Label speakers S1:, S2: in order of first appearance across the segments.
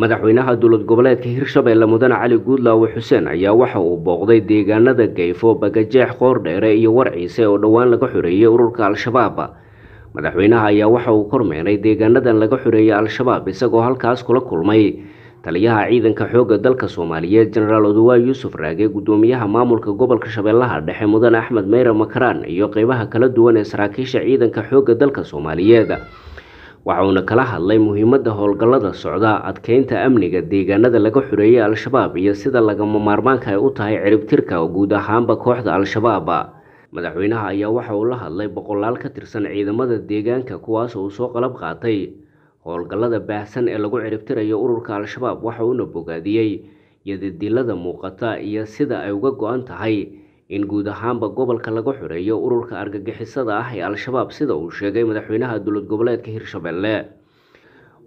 S1: madaxweynaha dowlad goboleedka hirshabeelle mudane cali guudlaawe xuseen ayaa waxa uu booqday deegaanada gayfo bagajeex qoordheere iyo war ciise oo dhowaan laga xoreeyey ururka al-shabaab madaxweynaha ayaa waxa uu kormeenay deegaanadan laga xoreeyey al-shabaab isagoo halkaas kula kulmay taliyaha ciidanka xoogga dalka soomaaliyeed jenaraal oduwaa yuusuf raage guddoomiyaha maamulka gobolka shabeellaha dhexe mudane axmed meyre makaraan iyo qeybaha kala duwan ee saraakiisha ciidanka xoogga dalka soomaaliyeed waxa uuna kala hadlay muhiimadda howlgallada socda adkeynta amniga deegaanada laga xureeyay al-shabaab iyo sida lagama maarmaanka ay u tahay ciribtirka guud ahaanba kooxda al-shabaab madaxweynaha ayaa waxa uu la hadlay boqolaal ka tirsan ciidamada deegaanka kuwaas uu soo qalab qaatay howlgallada baahsan ee lagu ciribtirayo ururka al-shabaab waxa uuna bogaadiyey yadidilada muuqata iyo sida ay uga go-an tahay in guud ahaanba gobolka laga xureeyo ururka argagixisada ah ee al-shabaab sida uu sheegay madaxweynaha dowlad goboleedka hirshabelle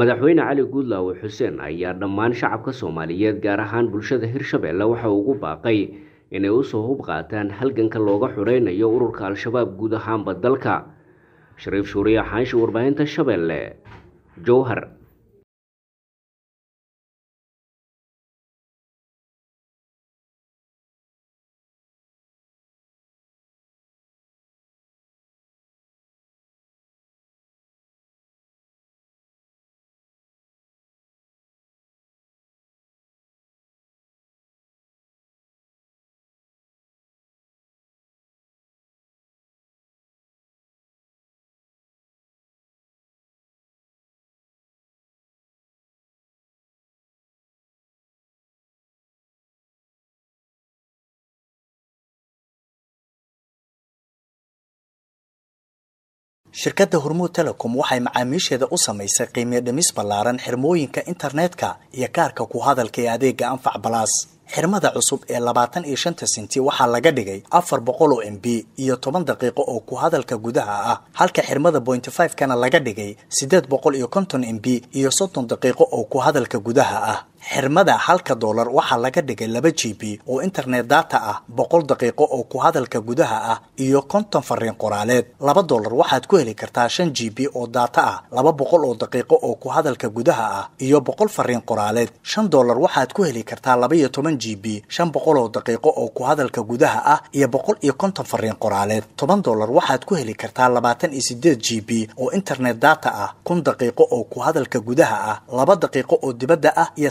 S1: madaxweyne cali guudlaawe xuseen ayaa dhammaan shacabka soomaaliyeed gaar ahaan bulshada hirshabelle waxa uu ugu baaqay inay usoo hub qaataan halganka looga xureynayo ururka al-shabaab guud ahaanba dalka shariif shuuriya xaanshi warbaahinta shabeelle jowhar
S2: shirkadda hormuud telecom waxay macaamiisheeda u samaysay qiimiyo dhimis ballaaran xirmooyinka internetka iyo kaarka ku hadalka ee adeega anfac balaas xirmada cusub ee labaatan iyo shanta sinti waxaa laga dhigay afar boqol oo m b iyo toban daqiiqo oo ku hadalka gudaha ah halka xirmada pointy five kana laga dhigay siddeed boqol iyo konton m b iyo soddon daqiiqo oo ku hadalka gudaha ah xirmada halka doolar waxaa laga dhigay laba g b oo internet data ah boqol daqiiqo oo ku hadalka gudaha ah iyo konton fariin qoraaleed laba doolar waxaad ku heli kartaa shan g b oo data ah laba boqol oo daqiiqo oo ku hadalka gudaha ah iyo boqol fariin qoraaleed shan doolar waxaad ku heli kartaa labaiyo toban g b shan boqol oo daqiiqo oo ku hadalka gudaha ah iyo boqol iyo konton fariin qoraaleed toban doolar waxaad ku heli kartaa labaatan iyo sideed g b oo internet data ah kun daqiiqo oo ku hadalka gudaha ah laba daqiiqo oo dibadda ah iyo